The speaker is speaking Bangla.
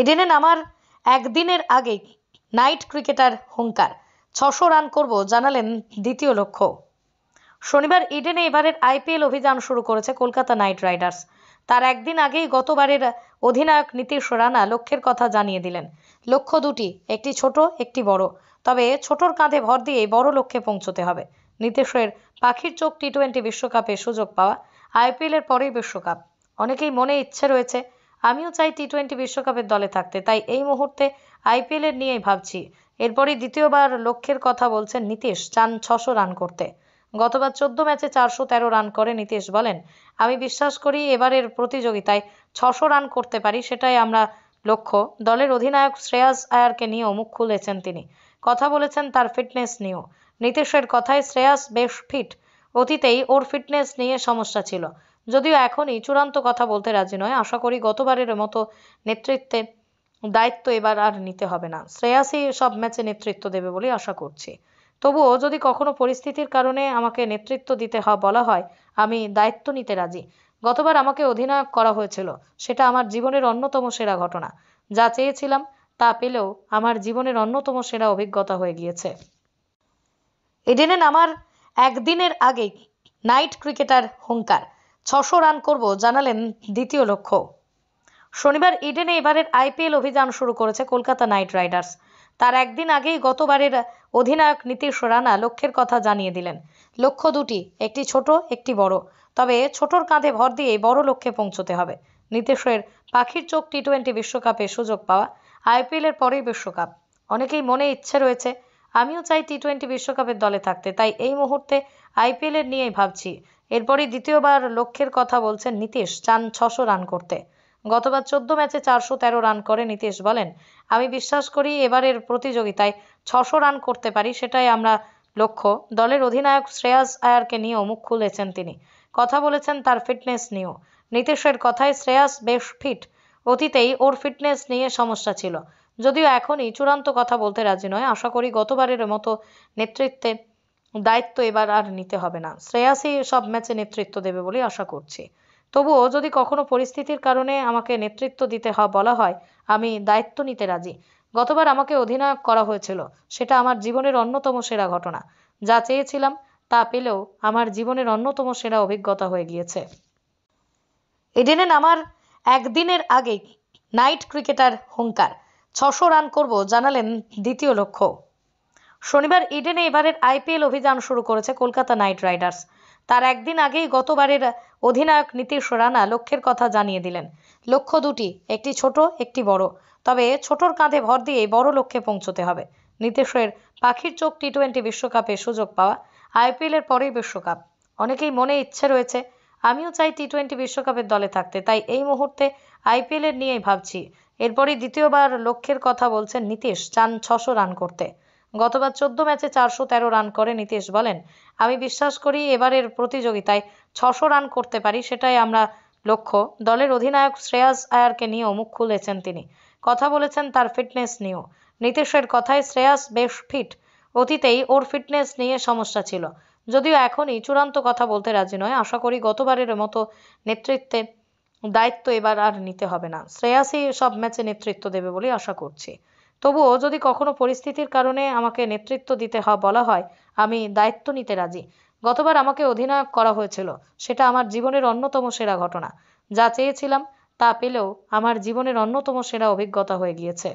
এডেনে নামার একদিনের আগেই নাইট ক্রিকেটার হুঙ্কার ছশো রান করব জানালেন দ্বিতীয় লক্ষ্য শনিবার ইডেনে এবারের আইপিএল অভিযান শুরু করেছে কলকাতা নাইট রাইডার্স তার একদিন আগেই গতবারের অধিনায়ক নীতিশ রানা লক্ষ্যের কথা জানিয়ে দিলেন লক্ষ্য দুটি একটি ছোট একটি বড় তবে ছোটর কাঁধে ভর দিয়ে বড় লক্ষ্যে পৌঁছতে হবে নীতিশের পাখির চোখ টি টোয়েন্টি বিশ্বকাপে সুযোগ পাওয়া আইপিএলের পরেই বিশ্বকাপ অনেকেই মনে ইচ্ছে রয়েছে আমিও চাই টি টোয়েন্টি বিশ্বকাপের দলে থাকতে তাই এই মুহূর্তে আইপিএলের নিয়েই ভাবছি এরপরই দ্বিতীয়বার লক্ষ্যের কথা বলছেন নীতিশ চান ছশো রান করতে গতবার চোদ্দ ম্যাচে চারশো তেরো রান করে নীতিশ বলেন আমি বিশ্বাস করি এবারের প্রতিযোগিতায় ছশো রান করতে পারি সেটাই আমরা লক্ষ্য দলের অধিনায়ক শ্রেয়াস আয়ারকে নিয়েও মুখ খুলেছেন তিনি কথা বলেছেন তার ফিটনেস নিয়েও নীতিশের কথায় শ্রেয়াস বেশ ফিট অতীতেই ওর ফিটনেস নিয়ে সমস্যা ছিল যদিও এখনই চূড়ান্ত কথা বলতে রাজি নয় আশা করি গতবারের মতো নেতৃত্বে দায়িত্ব এবার আর নিতে হবে না শ্রেয়াসই সব ম্যাচে নেতৃত্ব দেবে বলে আশা করছি তবুও যদি কখনো পরিস্থিতির কারণে আমাকে নেতৃত্ব দিতে হয় বলা হয় আমি দায়িত্ব নিতে রাজি গতবার আমাকে অধিনায়ক করা হয়েছিল সেটা আমার জীবনের অন্যতম সেরা ঘটনা যা চেয়েছিলাম তা পেলেও আমার জীবনের অন্যতম সেরা অভিজ্ঞতা হয়ে গিয়েছে এডেনেন নামার একদিনের আগেই নাইট ক্রিকেটার হুঙ্কার ছশো রান করব জানালেন দ্বিতীয় লক্ষ্য শনিবার ইডেনে এবারের আইপিএল অভিযান শুরু করেছে কলকাতা নাইট রাইডার্স তার একদিন আগেই গতবারের অধিনায়ক নীতিশ রানা লক্ষ্যের কথা জানিয়ে দিলেন লক্ষ্য দুটি একটি ছোট একটি বড় তবে ছোটর কাঁধে ভর দিয়ে বড় লক্ষ্যে পৌঁছতে হবে নীতিশের পাখির চোখ টি টোয়েন্টি বিশ্বকাপে সুযোগ পাওয়া আইপিএলের পরেই বিশ্বকাপ অনেকেই মনে ইচ্ছে রয়েছে আমিও চাই টি টোয়েন্টি বিশ্বকাপের দলে থাকতে তাই এই মুহূর্তে আইপিএলের নিয়েই ভাবছি এরপরই দ্বিতীয়বার লক্ষ্যের কথা বলছেন নীতিশ চান ছশো রান করতে গতবার চোদ্দ ম্যাচে চারশো তেরো রান করে নীতিশ বলেন আমি বিশ্বাস করি এবারের প্রতিযোগিতায় ছশো রান করতে পারি সেটাই আমরা লক্ষ্য দলের অধিনায়ক শ্রেয়াস আয়ারকে নিয়েও মুখ খুলেছেন তিনি কথা বলেছেন তার ফিটনেস নিয়েও নীতিশের কথায় শ্রেয়াস বেশ ফিট অতীতেই ওর ফিটনেস নিয়ে সমস্যা ছিল যদিও এখনই চূড়ান্ত কথা বলতে রাজি নয় আশা করি গতবারের মতো নেতৃত্বে দায়িত্ব এবার আর নিতে হবে না শ্রেয়াসই সব ম্যাচে নেতৃত্ব দেবে বলে আশা করছি তবুও যদি কখনো পরিস্থিতির কারণে আমাকে নেতৃত্ব দিতে বলা হয় আমি দায়িত্ব নিতে রাজি গতবার আমাকে অধিনায়ক করা হয়েছিল সেটা আমার জীবনের অন্যতম সেরা ঘটনা যা চেয়েছিলাম তা পেলেও আমার জীবনের অন্যতম সেরা অভিজ্ঞতা হয়ে গিয়েছে এডেনেন আমার একদিনের আগেই নাইট ক্রিকেটার হুঙ্কার ছশো রান করব জানালেন দ্বিতীয় লক্ষ্য শনিবার ইডেনে এবারের আইপিএল অভিযান শুরু করেছে কলকাতা নাইট রাইডার্স তার একদিন আগেই গতবারের অধিনায়ক নীতিশ রানা লক্ষ্যের কথা জানিয়ে দিলেন লক্ষ্য দুটি একটি ছোট একটি বড় তবে ছোটর কাঁধে ভর দিয়ে বড় লক্ষ্যে পৌঁছতে হবে নীতিশের পাখির চোখ টি টোয়েন্টি বিশ্বকাপে সুযোগ পাওয়া আইপিএলের পরেই বিশ্বকাপ অনেকেই মনে ইচ্ছে রয়েছে আমিও চাই টি টোয়েন্টি বিশ্বকাপের দলে থাকতে তাই এই মুহূর্তে আইপিএলের নিয়েই ভাবছি এরপরই দ্বিতীয়বার লক্ষ্যের কথা বলছেন নীতিশ চান ছশো রান করতে গতবার চোদ্দ ম্যাচে চারশো তেরো রান করে নীতিশ বলেন আমি বিশ্বাস করি এবারের প্রতিযোগিতায় ছশো রান করতে পারি সেটাই আমরা লক্ষ্য দলের অধিনায়ক শ্রেয়াস আয়ারকে নিয়েও মুখ খুলেছেন তিনি কথা বলেছেন তার ফিটনেস নিয়েও নীতিশের কথায় শ্রেয়াস বেশ ফিট অতীতেই ওর ফিটনেস নিয়ে সমস্যা ছিল যদিও এখনই চূড়ান্ত কথা বলতে রাজি নয় আশা করি গতবারের মতো নেতৃত্বে দায়িত্ব এবার আর নিতে হবে না শ্রেয়াসই সব ম্যাচে নেতৃত্ব দেবে বলে আশা করছি তবুও যদি কখনো পরিস্থিতির কারণে আমাকে নেতৃত্ব দিতে বলা হয় আমি দায়িত্ব নিতে রাজি গতবার আমাকে অধিনায়ক করা হয়েছিল সেটা আমার জীবনের অন্যতম সেরা ঘটনা যা চেয়েছিলাম তা পেলেও আমার জীবনের অন্যতম সেরা অভিজ্ঞতা হয়ে গিয়েছে